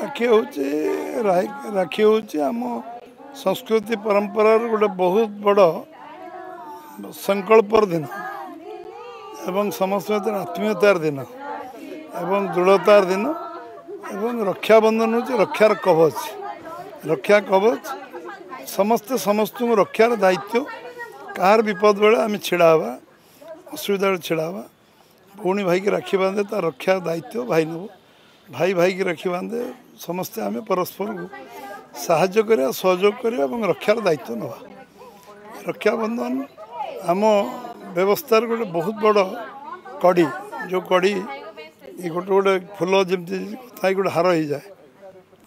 ରାକ୍ଷୀ ହେଉଛି ରାକ୍ଷୀ ହେଉଛି ଆମ ସଂସ୍କୃତି ପରମ୍ପରାର ଗୋଟେ ବହୁତ ବଡ଼ ସଂକଳ୍ପର ଦିନ ଏବଂ ସମସ୍ତଙ୍କ ଭିତରେ ଆତ୍ମୀୟତାର ଦିନ ଏବଂ ଦୃଢ଼ତାର ଦିନ ଏବଂ ରକ୍ଷାବନ୍ଧନ ହେଉଛି ରକ୍ଷାର କବଚ ରକ୍ଷା କବଚ ସମସ୍ତେ ସମସ୍ତଙ୍କୁ ରକ୍ଷାର ଦାୟିତ୍ୱ କାହାର ବିପଦ ବେଳେ ଆମେ ଛିଡ଼ା ହେବା ଅସୁବିଧା ବେଳେ ଛିଡ଼ା ହେବା ଭଉଣୀ ଭାଇକି ରାକ୍ଷୀ ବାନ୍ଧେ ତା ରକ୍ଷା ଦାୟିତ୍ୱ ଭାଇ ନେବ ଭାଇ ଭାଇକି ରାକ୍ଷୀ ବାନ୍ଧେ ସମସ୍ତେ ଆମେ ପରସ୍ପରକୁ ସାହାଯ୍ୟ କରିବା ସହଯୋଗ କରିବା ଏବଂ ରକ୍ଷାର ଦାୟିତ୍ୱ ନେବା ରକ୍ଷାବନ୍ଧନ ଆମ ବ୍ୟବସ୍ଥାର ଗୋଟେ ବହୁତ ବଡ଼ କଡ଼ି ଯେଉଁ କଡ଼ି ଏ ଗୋଟେ ଗୋଟେ ଫୁଲ ଯେମିତି ଥାଇ ଗୋଟେ ହାର ହେଇଯାଏ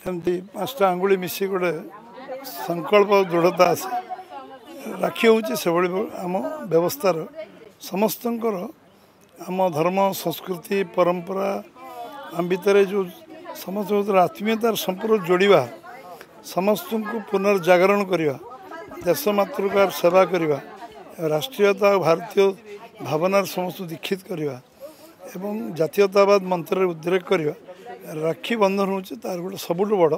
ଯେମିତି ପାଞ୍ଚଟା ଆଙ୍ଗୁଳି ମିଶି ଗୋଟେ ସଂକଳ୍ପ ଦୃଢ଼ତା ଆସେ ରାକ୍ଷୀ ହେଉଛି ସେଭଳି ଆମ ବ୍ୟବସ୍ଥାର ସମସ୍ତଙ୍କର ଆମ ଧର୍ମ ସଂସ୍କୃତି ପରମ୍ପରା ଆମ ଭିତରେ ଯେଉଁ ସମସ୍ତ ଆତ୍ମୀୟତାର ସମ୍ପର୍କ ଯୋଡ଼ିବା ସମସ୍ତଙ୍କୁ ପୁନର୍ଜାଗରଣ କରିବା ଦେଶ ମାତୃକାର ସେବା କରିବା ରାଷ୍ଟ୍ରୀୟତା ଓ ଭାରତୀୟ ଭାବନାର ସମସ୍ତଙ୍କୁ ଦୀକ୍ଷିତ କରିବା ଏବଂ ଜାତୀୟତାବାଦ ମନ୍ତ୍ରରେ ଉଦ୍ରେକ କରିବା ରାକ୍ଷୀ ବନ୍ଧନ ହେଉଛି ତା'ର ଗୋଟେ ସବୁଠୁ ବଡ଼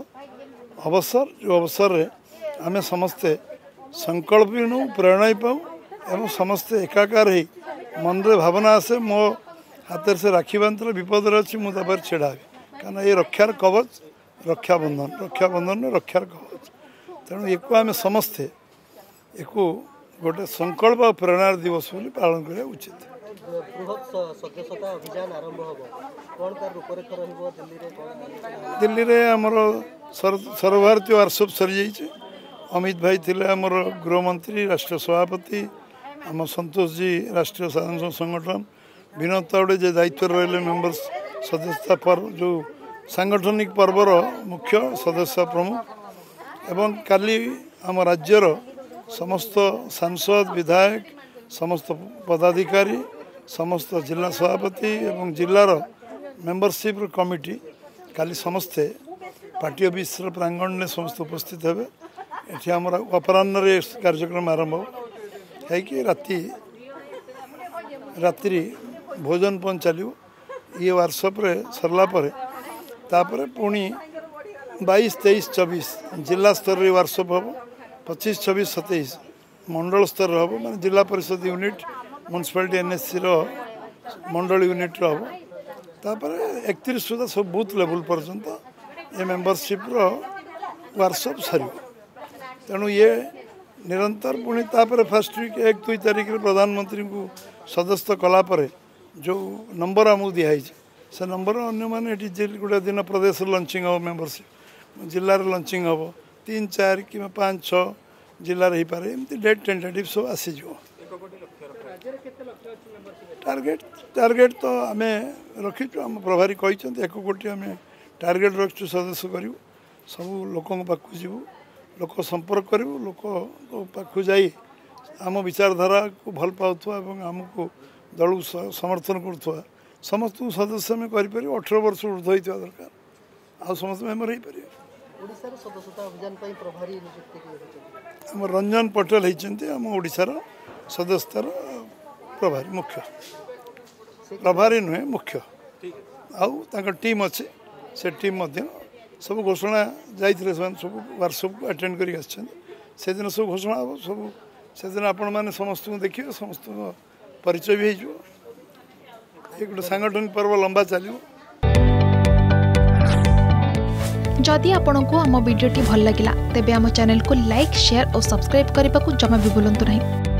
ଅବସର ଯେଉଁ ଅବସରରେ ଆମେ ସମସ୍ତେ ସଂକଳ୍ପ ବି ନେଉ ପ୍ରେରଣା ବି ପାଉ ଏବଂ ସମସ୍ତେ ଏକାକାର ହୋଇ ମନରେ ଭାବନା ଆସେ ମୋ ହାତରେ ସେ ରାକ୍ଷୀ ବାନ୍ଧିଲେ ବିପଦରେ ଅଛି ମୁଁ ତା'ପରେ ଛିଡ଼ା ହେବି କାରଣ ଏ ରକ୍ଷାର କବଚ ରକ୍ଷାବନ୍ଧନ ରକ୍ଷାବନ୍ଧନ ରକ୍ଷାର କବଚ ତେଣୁ ଏକୁ ଆମେ ସମସ୍ତେ ଏକୁ ଗୋଟେ ସଂକଳ୍ପ ଆଉ ପ୍ରେରଣାର ଦିବସ ବୋଲି ପାଳନ କରିବା ଉଚିତ ଦିଲ୍ଲୀରେ ଆମର ସର୍ବଭାରତୀୟ ୱାର୍କସପ୍ ସରିଯାଇଛି ଅମିତ ଭାଇ ଥିଲେ ଆମର ଗୃହମନ୍ତ୍ରୀ ରାଷ୍ଟ୍ରୀୟ ସଭାପତି ଆମ ସନ୍ତୋଷ ଜୀ ରାଷ୍ଟ୍ରୀୟ ସାଧାରଣ ସଂଗଠନ ବିନୋଦ ତାୱଡ଼େ ଯେ ଦାୟିତ୍ୱରେ ରହିଲେ ମେମ୍ବର୍ସ ସଦସ୍ୟତା ପର୍ବ ଯେଉଁ ସାଂଗଠନିକ ପର୍ବର ମୁଖ୍ୟ ସଦସ୍ୟ ପ୍ରମୁଖ ଏବଂ କାଲି ଆମ ରାଜ୍ୟର ସମସ୍ତ ସାଂସଦ ବିଧାୟକ ସମସ୍ତ ପଦାଧିକାରୀ ସମସ୍ତ ଜିଲ୍ଲା ସଭାପତି ଏବଂ ଜିଲ୍ଲାର ମେମ୍ବରସିପ୍ କମିଟି କାଲି ସମସ୍ତେ ପାର୍ଟି ଅଫିସର ପ୍ରାଙ୍ଗଣରେ ସମସ୍ତେ ଉପସ୍ଥିତ ହେବେ ଏଠି ଆମର ଅପରାହ୍ନରେ କାର୍ଯ୍ୟକ୍ରମ ଆରମ୍ଭ ହେଇକି ରାତି ରାତିରେ ଭୋଜନ ପଣ ଚାଲିବ ଇଏ ୱାର୍କସପ୍ରେ ସରିଲା ପରେ ତାପରେ ପୁଣି ବାଇଶ ତେଇଶ ଚବିଶ ଜିଲ୍ଲା ସ୍ତରରେ ୱାର୍କସପ୍ ହେବ ପଚିଶ ଛବିଶ ସତେଇଶ ମଣ୍ଡଳ ସ୍ତରରେ ହେବ ମାନେ ଜିଲ୍ଲା ପରିଷଦ ୟୁନିଟ୍ ମ୍ୟୁନିସିପାଲିଟି ଏନ୍ଏସ୍ସିର ମଣ୍ଡଳ ୟୁନିଟ୍ର ହେବ ତାପରେ ଏକତିରିଶ ସୁଦ୍ଧା ସବୁ ବୁଥ୍ ଲେବୁଲ୍ ପର୍ଯ୍ୟନ୍ତ ଏ ମେମ୍ବରସିପ୍ର ୱାର୍କସପ୍ ସରିବ ତେଣୁ ଇଏ ନିରନ୍ତର ପୁଣି ତାପରେ ଫାର୍ଷ୍ଟ ୱିକ୍ ଏକ ଦୁଇ ତାରିଖରେ ପ୍ରଧାନମନ୍ତ୍ରୀଙ୍କୁ ସଦସ୍ତ କଲାପରେ ଯେଉଁ ନମ୍ବର ଆମକୁ ଦିଆହେଇଛି ସେ ନମ୍ବର ଅନ୍ୟମାନେ ଏଠି ଗୋଟେ ଦିନ ପ୍ରଦେଶରେ ଲଞ୍ଚିଂ ହେବ ମେମ୍ବରସିପ୍ ଜିଲ୍ଲାରେ ଲଞ୍ଚିଂ ହେବ ତିନି ଚାରି କିମ୍ବା ପାଞ୍ଚ ଛଅ ଜିଲ୍ଲାରେ ହେଇପାରେ ଏମିତି ଡେଟ୍ ଟେଣ୍ଟେଟିଭ୍ ସବୁ ଆସିଯିବ ଟାର୍ଗେଟ୍ ଟାର୍ଗେଟ୍ ତ ଆମେ ରଖିଛୁ ଆମ ପ୍ରଭାରୀ କହିଛନ୍ତି ଏକ କୋଟି ଆମେ ଟାର୍ଗେଟ୍ ରଖିଛୁ ସଦସ୍ୟ କରିବୁ ସବୁ ଲୋକଙ୍କ ପାଖକୁ ଯିବୁ ଲୋକ ସମ୍ପର୍କ କରିବୁ ଲୋକଙ୍କ ପାଖକୁ ଯାଇ ଆମ ବିଚାରଧାରାକୁ ଭଲ ପାଉଥିବା ଏବଂ ଆମକୁ दलको समर्थन गर् समस्त सदस्य पार अठर वर्ष उर्ध्वारेपर रञ्जन पटेल्स र सदस्य र प्रभारी मुख्य प्रभारी नुहे आउ अस्टम सब घोषणा जा वार्कसप अटेन्ड गरिक सब घोषणा समस्त देखि समस्त परिचय भी हो संगठन पर्व लंबा चलो जदि आपण आम भिडी भल लगा तेब चैनल को लाइक शेयर और सब्सक्राइब करने को जमा भी बुलां नहीं